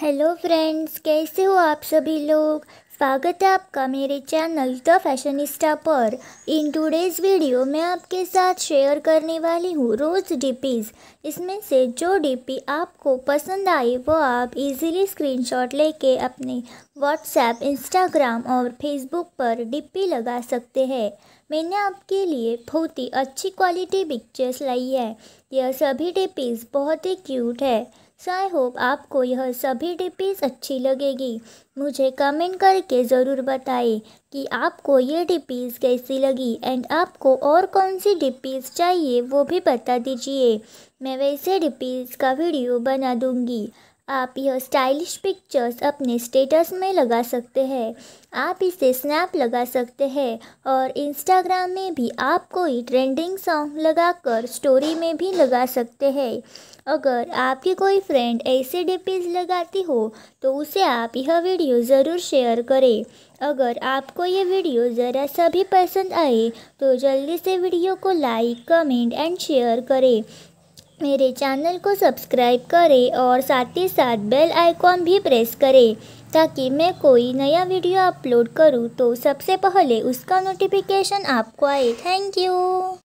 hello friends कैसे हो आप सभी लोग स्वागत है आपका मेरे चैनल द फैशनिस्टा पर इन टूडेज वीडियो मैं आपके साथ शेयर करने वाली हूँ रोज़ डिपीज़ इसमें से जो डीपी आपको पसंद आई वो आप इजीली स्क्रीनशॉट लेके अपने व्हाट्सएप इंस्टाग्राम और फेसबुक पर डीपी लगा सकते हैं मैंने आपके लिए बहुत ही अच्छी क्वालिटी पिक्चर्स लाई है यह सभी डीपीज़ बहुत ही क्यूट है सो आई होप आपको यह सभी डिपिस अच्छी लगेगी मुझे कमेंट करके ज़रूर बताएं कि आपको ये डिपिस कैसी लगी एंड आपको और कौन सी डिपिस चाहिए वो भी बता दीजिए मैं वैसे डिपीज का वीडियो बना दूँगी आप यह स्टाइलिश पिक्चर्स अपने स्टेटस में लगा सकते हैं आप इसे स्नैप लगा सकते हैं और इंस्टाग्राम में भी आप कोई ट्रेंडिंग सॉन्ग लगाकर स्टोरी में भी लगा सकते हैं अगर आपकी कोई फ्रेंड ऐसे डिपीज लगाती हो तो उसे आप यह वीडियो ज़रूर शेयर करें अगर आपको ये वीडियो ज़रा सा भी पसंद आए तो जल्दी से वीडियो को लाइक कमेंट एंड शेयर करें मेरे चैनल को सब्सक्राइब करें और साथ ही साथ बेल आइकॉन भी प्रेस करें ताकि मैं कोई नया वीडियो अपलोड करूं तो सबसे पहले उसका नोटिफिकेशन आपको आए थैंक यू